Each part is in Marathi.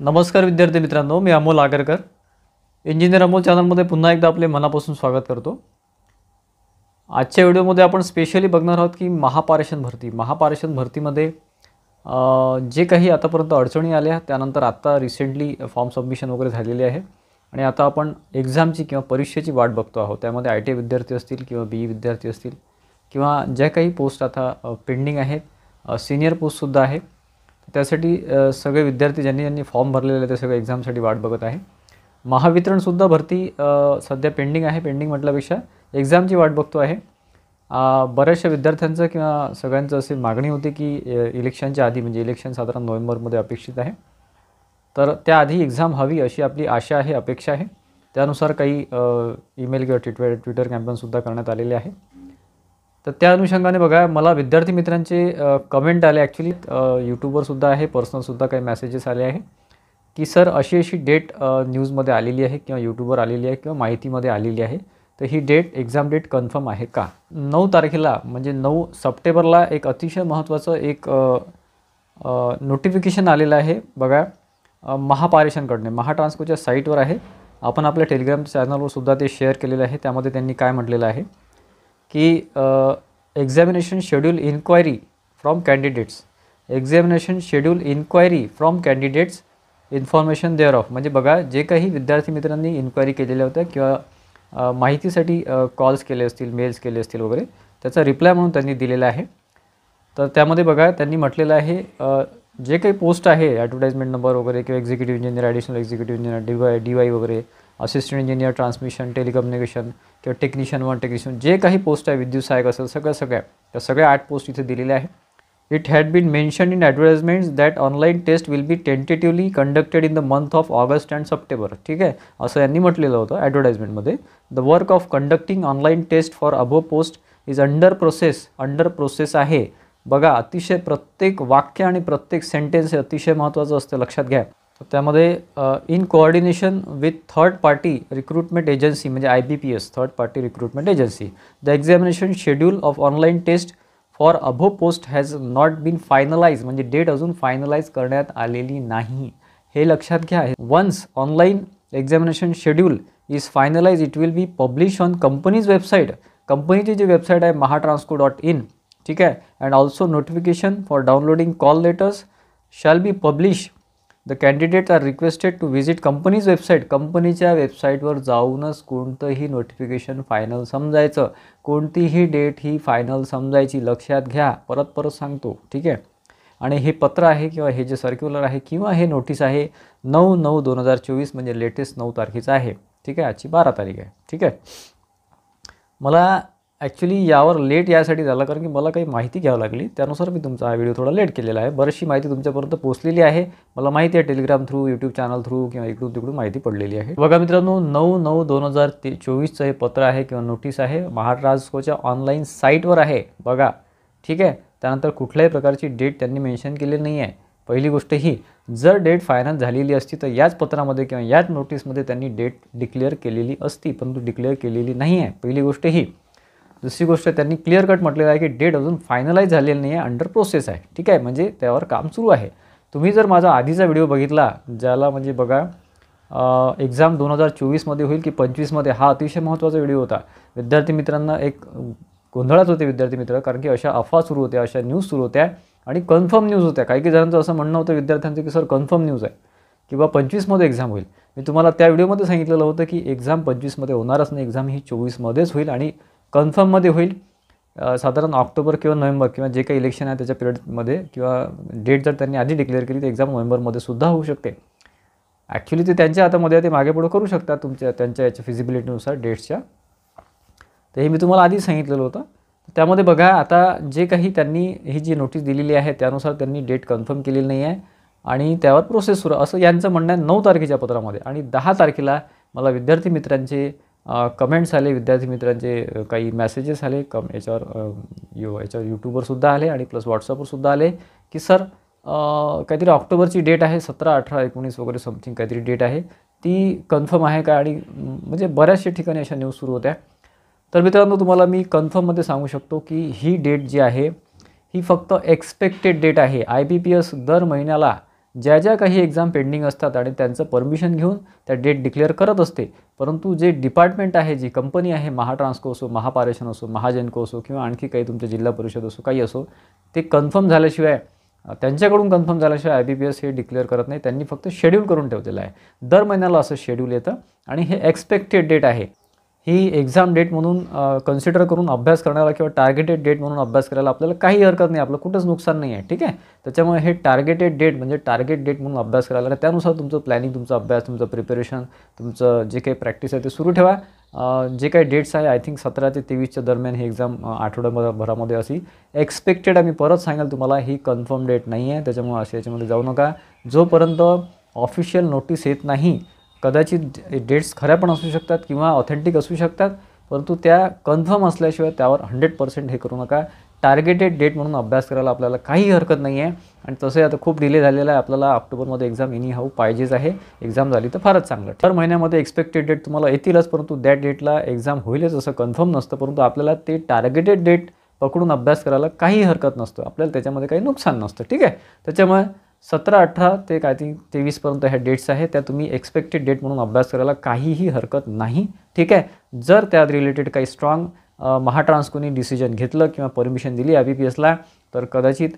नमस्कार विद्यार्थी मित्रांनो मी अमोल आगरकर इंजिनियर अमोल चॅनलमध्ये पुन्हा एकदा आपले मनापासून स्वागत करतो आजच्या व्हिडिओमध्ये आपण स्पेशली बघणार आहोत की महापारेषण भरती महापारेषण भरतीमध्ये जे काही आतापर्यंत अडचणी आल्या त्यानंतर आत्ता रिसेंटली फॉर्म सबमिशन वगैरे झालेले आहे आणि आता आपण एक्झामची किंवा परीक्षेची वाट बघतो आहोत त्यामध्ये आय टी विद्यार्थी असतील किंवा बी e विद्यार्थी असतील किंवा ज्या काही पोस्ट आता पेंडिंग आहेत सिनियर पोस्टसुद्धा आहे त्यासाठी सगळे विद्यार्थी ज्यांनी ज्यांनी फॉर्म भरलेले ते सगळे एक्झामसाठी वाट बघत आहे महावितरणसुद्धा भरती सध्या पेंडिंग आहे पेंडिंग म्हटल्यापेक्षा एक्झामची वाट बघतो आहे बऱ्याचशा विद्यार्थ्यांचं किंवा सगळ्यांचं असे मागणी होती की इलेक्शनच्या आधी म्हणजे इलेक्शन साधारण नोव्हेंबरमध्ये अपेक्षित आहे तर त्याआधी एक्झाम हवी अशी आपली आशा आहे अपेक्षा आहे त्यानुसार काही ईमेल किंवा ट्विटर ट्विटर कॅम्पनसुद्धा करण्यात आलेले आहे तर त्या अनुषंगाने बघा मला विद्यार्थी मित्रांचे कमेंट आले ॲक्च्युली यूट्यूबवरसुद्धा आहे पर्सनलसुद्धा काही मेसेजेस आले आहे की सर अशी अशी डेट न्यूजमध्ये आलेली आहे किंवा यूट्यूबवर आलेली आहे किंवा माहितीमध्ये आलेली आहे तर ही डेट एक्झाम डेट कन्फर्म आहे का नऊ तारखेला म्हणजे नऊ सप्टेंबरला एक अतिशय महत्त्वाचं एक नोटिफिकेशन आलेलं आहे बघा महापारेषणकडने महाट्रान्सकोच्या साईटवर आहे आपण आपल्या टेलिग्राम चॅनलवर सुद्धा ते शेअर केलेलं आहे त्यामध्ये त्यांनी काय म्हटलेलं आहे की examination schedule inquiry from candidates examination schedule inquiry from candidates information thereof म्हणजे बघा जे काही विद्यार्थी मित्रांनी इन्क्वायरी केलेल्या होत्या किंवा माहितीसाठी कॉल्स केले असतील मेल्स केले असतील वगैरे त्याचा रिप्लाय म्हणून त्यांनी दिलेला आहे तर त्यामध्ये बघा त्यांनी म्हटलेलं आहे जे काही पोस्ट आहे ॲडव्हर्टाईजमेंट नंबर वगैरे किंवा executive engineer additional executive engineer D Y D Y वगैरे असिस्टंट इंजिनियर ट्रान्समिशन टेलिकम्युनिकेशन किंवा टेक्निशियन वन टेक्निशियन जे काही पोस्ट आहे विद्युत सहायक असेल सगळं सगळ्या त्या सगळ्या आठ पोस्ट इथे दिलेल्या आहे it had been mention in advertisements that online test will be tentatively conducted in the month of August and September ठीक आहे असं यांनी म्हटलेलं होतं ॲडव्हर्टाइजमेंटमध्ये the work of conducting online test for above post is under process under process आहे बघा अतिशय प्रत्येक वाक्य आणि प्रत्येक सेंटेन्स हे अतिशय महत्त्वाचं असतं लक्षात घ्या त्यामध्ये in coordination with third party recruitment agency म्हणजे I B P S third party recruitment agency the examination schedule of online test for above post has not been finalize म्हणजे डेट अजून फायनलाइज करण्यात आलेली नाही हे लक्षात घ्या once online examination schedule is finalize it will be publish on company's website कंपनीची जी वेबसाईट आहे महाट्रान्सको डॉट इन ठीक आहे and also notification for downloading call letters shall be publish the candidate are requested to visit company's website कंपनीच्या वेबसाईटवर जाऊनच कोणतंही नोटिफिकेशन फायनल समजायचं कोणतीही डेट ही फायनल समजायची लक्षात घ्या परत परत सांगतो ठीक आहे आणि हे पत्र आहे किंवा हे जे सर्क्युलर आहे किंवा हे नोटीस आहे नऊ नऊ दोन हजार चोवीस म्हणजे लेटेस्ट नऊ तारखेचं आहे ठीक आहे आजची बारा तारीख आहे ठीक आहे मला ॲक्च्युली यावर लेट यासाठी झाला कारण की मला काही माहिती घ्यावी लागली त्यानुसार मी तुमचा हा व्हिडिओ थोडा लेट केलेला आहे बरीचशी माहिती तुमच्यापर्यंत पोहोचलेली आहे मला माहिती आहे Telegram through YouTube channel through किंवा इकडून तिकडून माहिती पडलेली आहे बघा मित्रांनो नऊ नऊ दोन हजार ते चोवीसचं हे पत्र आहे किंवा नोटीस आहे महाराष्ट्रकोच्या ऑनलाईन साईटवर आहे बघा ठीक आहे त्यानंतर कुठल्याही प्रकारची डेट त्यांनी मेन्शन केलेली नाही आहे पहिली गोष्ट ही जर डेट फायनान्स झालेली असती तर याच पत्रामध्ये किंवा याच नोटीसमध्ये त्यांनी डेट डिक्लेअर केलेली असती परंतु डिक्लेअर केलेली नाही आहे पहिली गोष्ट ही दुसरी गोष्ट त्यांनी क्लिअर कट म्हटलेलं आहे की डेट अजून फायनलाईज झालेली नाही आहे अंडर प्रोसेस आहे ठीक आहे म्हणजे त्यावर काम सुरू आहे तुम्ही जर माझा आधीचा व्हिडिओ बघितला ज्याला म्हणजे बघा एक्झाम दोन हजार चोवीसमध्ये होईल की पंचवीसमध्ये हा अतिशय महत्त्वाचा व्हिडिओ होता विद्यार्थी मित्रांना एक गोंधळात होते विद्यार्थी मित्र कारण की अशा अफवा सुरू होत्या अशा न्यूज सुरू होत्या आणि कन्फर्म न्यूज होत्या काही काही जणांचं असं म्हणणं होतं विद्यार्थ्यांचं की सर कन्फर्म न्यूज आहे किंवा पंचवीसमध्ये एक्झाम होईल मी तुम्हाला त्या व्हिडिओमध्ये सांगितलेलं होतं की एक्झाम पंचवीसमध्ये होणारच नाही एक्झाम ही चोवीसमध्येच होईल आणि कन्फर्ममध्ये होईल साधारण ऑक्टोबर किंवा नोव्हेंबर किंवा जे काही इलेक्शन आहे त्याच्या पिरियडमध्ये किंवा डेट जर त्यांनी आधी डिक्लेअर केली तर एक्झाम नोव्हेंबरमध्ये सुद्धा होऊ शकते ॲक्च्युली ते त्यांच्या हातामध्ये ते मागे पुढं करू शकतात तुमच्या त्यांच्या याच्या फिजिबिलिटीनुसार डेट्सच्या तर हे मी तुम्हाला आधी सांगितलेलं होतं त्यामध्ये बघा आता जे काही त्यांनी ही जी नोटीस दिलेली आहे त्यानुसार त्यांनी डेट कन्फर्म केलेली नाही आहे आणि त्यावर प्रोसेस सुरू असं यांचं म्हणणं आहे नऊ तारखेच्या पत्रामध्ये आणि दहा तारखेला मला विद्यार्थी मित्रांचे कमेंट्स आले विद्यार्थी मित्रांचे काही मेसेजेस आले कम याच्यावर यो याच्यावर यूट्यूबवरसुद्धा आले आणि प्लस व्हॉट्सअपवरसुद्धा आले की सर काहीतरी ऑक्टोबरची डेट आहे सतरा अठरा एकोणीस वगैरे समथिंग काहीतरी डेट आहे ती कन्फर्म आहे का आणि म्हणजे बऱ्याचशा ठिकाणी अशा न्यूज सुरू होत्या तर मित्रांनो तुम्हाला मी कन्फर्ममध्ये सांगू शकतो की ही डेट जी आहे ही फक्त एक्सपेक्टेड डेट आहे आय बी पी एस दर महिन्याला ज्या ज्या काही एक्झाम पेंडिंग असतात आणि त्यांचं परमिशन घेऊन त्या डेट डिक्लेअर करत असते परंतु जे डिपार्टमेंट आहे जी कंपनी आहे महाट्रान्सको असो महापारेशन असो महाजनको असो किंवा आणखी काही तुमच्या जिल्हा परिषद असो काही असो ते कन्फर्म झाल्याशिवाय त्यांच्याकडून कन्फर्म झाल्याशिवाय आय बी पी एस हे डिक्लेअर करत नाही त्यांनी फक्त शेड्यूल करून ठेवलेलं आहे दर महिन्याला असं शेड्यूल येतं आणि हे एक्सपेक्टेड डेट आहे ही एक्झाम डेट म्हणून कन्सिडर करून अभ्यास करण्याला किंवा टार्गेटेड डेट म्हणून अभ्यास करायला आपल्याला काही हरकत नाही आपलं कुठंच नुकसान नाही आहे ठीक आहे त्याच्यामुळे हे टार्गेटेड डेट म्हणजे टार्गेट डेट म्हणून अभ्यास करायला त्यानुसार तुमचं प्लॅनिंग तुमचा अभ्यास तुमचं प्रिपरेशन तुमचं जे काही प्रॅक्टिस आहे ते सुरू ठेवा जे काही डेट्स आहे आय थिंक सतरा ते तेवीसच्या दरम्यान ही एक्झाम आठवड्याभरामध्ये भरामध्ये अशी एक्सपेक्टेड आम्ही परत सांगेल तुम्हाला ही कन्फर्म डेट नाही आहे त्याच्यामुळे असे याच्यामध्ये जाऊ नका जोपर्यंत ऑफिशियल नोटीस येत नाही कदाचित डेट्स खऱ्या पण असू शकतात किंवा ऑथेंटिक असू शकतात परंतु त्या कन्फर्म असल्याशिवाय त्यावर हंड्रेड पर्सेंट हे करू नका टार्गेटेड डेट म्हणून अभ्यास करायला आपल्याला काही हरकत नाही आहे आणि तसंही आता खूप डिले झालेला आहे आपल्याला ऑक्टोबरमध्ये एक्झाम इनी हाऊ पाहिजेच आहे एक्झाम झाली तर फारच चांगलं तर महिन्यामध्ये एक्सपेक्टेड डेट तुम्हाला येतीलच परंतु त्या डेटला एक्झाम होईलच असं कन्फर्म नसतं परंतु आपल्याला ते टार्गेटेड डेट पकडून अभ्यास करायला काही हरकत नसतं आपल्याला त्याच्यामध्ये काही नुकसान नसतं ठीक आहे त्याच्यामुळे सतरा अठरा ते काय थिंक तेवीसपर्यंत ह्या डेट्स आहेत त्या तुम्ही एक्सपेक्टेड डेट म्हणून अभ्यास करायला काहीही हरकत नाही ठीक आहे जर त्या रिलेटेड काही स्ट्रॉंग महाट्रान्सकोनी डिसिजन घेतलं किंवा परमिशन दिली आय बी पी एसला तर कदाचित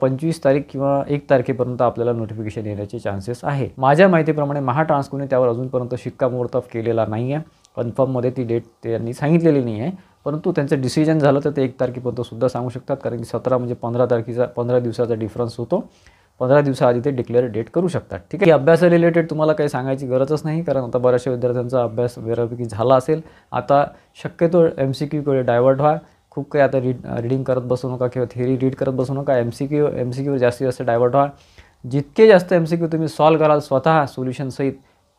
पंचवीस तारीख किंवा एक तारखेपर्यंत आपल्याला नोटिफिकेशन येण्याचे चान्सेस आहे माझ्या माहितीप्रमाणे महाट्रान्सकोने त्यावर अजूनपर्यंत शिक्कामोर्तब केलेला नाही आहे कन्फर्ममध्ये ती डेट त्यांनी सांगितलेली नाही आहे परंतु त्यांचं डिसिजन झालं तर ते एक तारखेपर्यंत सुद्धा सांगू शकतात कारण की सतरा म्हणजे पंधरा तारखेचा पंधरा दिवसाचा डिफरन्स होतो पंधरा दिवसाआधी ते डिक्लेअर डेट करू शकतात ठीक आहे अभ्यास रिलेटेड तुम्हाला काही सांगायची गरजच नाही कारण आता बऱ्याचशा विद्यार्थ्यांचा अभ्यास बऱ्यापैकी झाला असेल आता शक्यतो एम सी क्यूकडे डायव्हर्ट व्हा खूप काही आता रीड रिडिंग करत बसू नका किंवा थेरी रीड करत बसू नका M C Q M C क्यूवर जास्तीत जास्त डायव्हर्ट व्हा जितके जास्त एम सी क्यू तुम्ही सॉल्व कराल स्वतः सोल्युशनसहित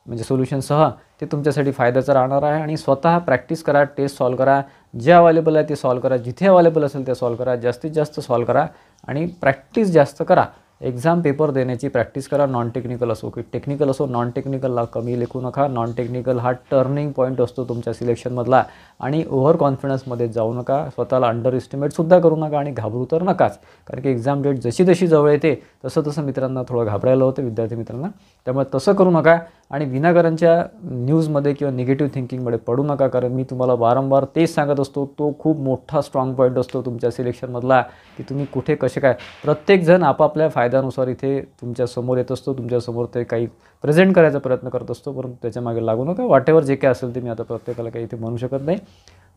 म्हणजे सोल्युशनसह ते तुमच्यासाठी फायद्याचं राहणार आहे आणि स्वतः प्रॅक्टिस करा टेस्ट सॉल्व करा जे अवेलेबल आहे ते सॉल्व करा जिथे अवेलेबल असेल ते सॉल्व करा जास्तीत जास्त सॉल्व करा आणि प्रॅक्टिस जास्त करा एक्झाम पेपर देण्याची प्रॅक्टिस करा नॉन टेक्निकल असो की टेक्निकल असो नॉन टेक्निकलला कमी लेखू नका नॉन टेक्निकल हा टर्निंग पॉईंट असतो तुमच्या सिलेक्शनमधला आणि ओव्हर कॉन्फिडन्समध्ये जाऊ नका स्वतःला अंडर एस्टिमेटसुद्धा करू नका आणि घाबरू तर नकाच कारण की एक्झाम डेट जशी जशी जवळ येते तसं तसं मित्रांना थोडं घाबरायला होतं विद्यार्थी मित्रांना त्यामुळे तसं करू नका आणि विनाकारांच्या न्यूजमध्ये किंवा निगेटिव्ह थिंकिंगमध्ये पडू नका कारण मी तुम्हाला वारंवार तेच सांगत असतो तो खूप मोठा स्ट्रॉंग पॉईंट असतो तुमच्या सिलेक्शनमधला की तुम्ही कुठे कसे काय प्रत्येकजण आपापल्या फायद्यानुसार इथे तुमच्यासमोर येत असतो तुमच्यासमोर ते काही प्रेझेंट करायचा प्रयत्न करत असतो परंतु त्याच्यामागे लागू नका वाटेवर जे काय असेल ते मी आता प्रत्येकाला काही इथे म्हणू शकत नाही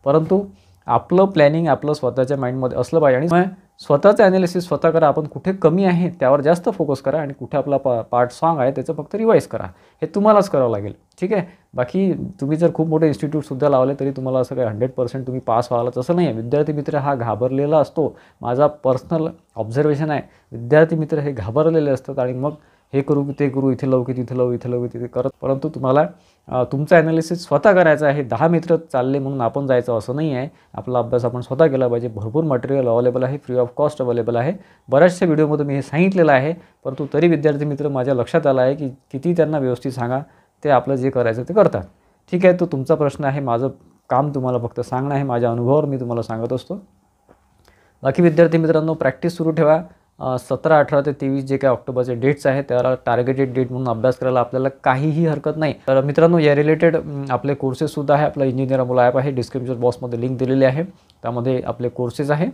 परंतु आपलं प्लॅनिंग आपलं स्वतःच्या माइंडमध्ये असलं पाहिजे आणि स्वतःचं ॲनालिसिस स्वतः करा आपण कुठे कमी आहे त्यावर जास्त फोकस करा आणि कुठे आपला पा पार्ट सॉंग आहे त्याचं फक्त रिवाईज करा हे तुम्हालाच करावं लागेल ठीक आहे बाकी तुम्ही जर खूप मोठे इन्स्टिट्यूटसुद्धा लावले तरी तुम्हाला असं काही हंड्रेड पर्सेंट तुम्ही पास व्हाल तसं नाही आहे विद्यार्थी मित्र हा घाबरलेला असतो माझा पर्सनल ऑब्झर्वेशन आहे विद्यार्थी मित्र हे घाबरलेले असतात आणि मग हे करू की ते करू इथे लव की तिथे लव इथे लावू तिथे करत परंतु तुम्हाला तुमचं ॲनालिसिस स्वतः करायचं आहे दहा मित्र चालले म्हणून आपण जायचं असं नाही आहे आपला अभ्यास आपण स्वतः केला पाहिजे भरपूर मटेरियल अवेलेबल आहे फ्री ऑफ कॉस्ट अवेलेबल आहे बऱ्याचशा व्हिडिओमध्ये मी हे सांगितलेलं आहे परंतु तरी विद्यार्थी मित्र माझ्या लक्षात आलं आहे की किती त्यांना व्यवस्थित सांगा ते आपलं जे करायचं ते करतात ठीक आहे तो तुमचा प्रश्न आहे माझं काम तुम्हाला फक्त सांगणं आहे माझ्या अनुभवावर मी तुम्हाला सांगत असतो बाकी विद्यार्थी मित्रांनो प्रॅक्टिस सुरू ठेवा सतरा अठरा ते तेवीस जे काही ऑक्टोबरचे डेट्स आहेत त्याला टार्गेटेड डेट म्हणून अभ्यास करायला आपल्याला काहीही हरकत नाही तर मित्रांनो या रिलेटेड आपले कोर्सेससुद्धा आहे आपला इंजिनियर अमोल ॲप आहे डिस्क्रिप्शन बॉक्समध्ये लिंक दिलेली आहे त्यामध्ये आपले कोर्सेस आहे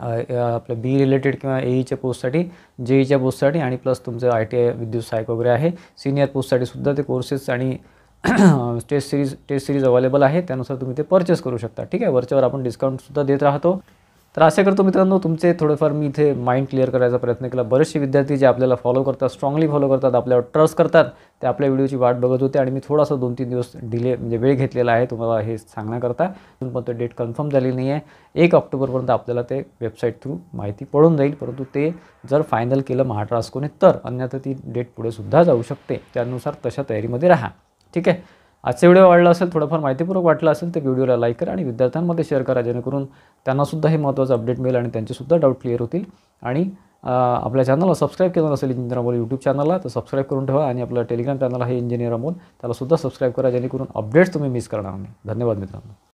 आपल्या बी रिलेटेड किंवा एईच्या e पोस्टसाठी जेईच्या e पोस्टसाठी आणि प्लस तुमचं आय टी आय विद्युत सहायक वगैरे आहे सिनियर पोस्टसाठी सुद्धा ते कोर्सेस आणि test series test series available आहे त्यानुसार तुम्ही ते परचेस करू शकता ठीक आहे वरच्यावर आपण डिस्काउंटसुद्धा देत राहतो तर असे करतो मित्रांनो तुमचे थोडेफार मी इथे माइंड क्लिअर करायचा प्रयत्न केला बरेचसे विद्यार्थी जे आपल्याला फॉलो करतात स्ट्रॉंगली फॉलो करतात आपल्यावर ट्रस्ट करतात ते आपल्या व्हिडिओची वाट बघत होते आणि मी थोडासा दोन तीन दिवस डिले म्हणजे वेळ घेतलेला आहे तुम्हाला हे सांगण्याकरता पण ते डेट कन्फर्म झाली नाही आहे एक ऑक्टोबरपर्यंत आपल्याला ते वेबसाईट थ्रू माहिती पडून जाईल परंतु ते जर फायनल केलं महाराष्ट्र तर अन्यथा ती डेट पुढेसुद्धा जाऊ शकते त्यानुसार तशा तयारीमध्ये राहा ठीक आहे आजचा व्हिडिओ आवडला असेल थोडंफार माहितीपूर्वक वाटलं असेल तर व्हिडिओला लाईक करा आणि विद्यार्थ्यांमध्ये शेअर करा जेणेकरून त्यांनासुद्धा हे महत्त्वाचं अपडेट मिळेल आणि त्यांचेसुद्धा डाऊट क्लिअर होतील आणि आपल्या चॅनलला सबस्क्राईब केलं नसेल इंजिनियर अमोल यूट्यूब चॅनलला तर सबस्क्राईब करून ठेवा आणि आपलं टेलिग्राम चॅनल आहे इंजिनियर अमोल त्यालासुद्धा सबस्क्राईब करा जेणेकरून अपडेट्स तुम्ही मिस करणार नाही धन्यवाद मित्रांनो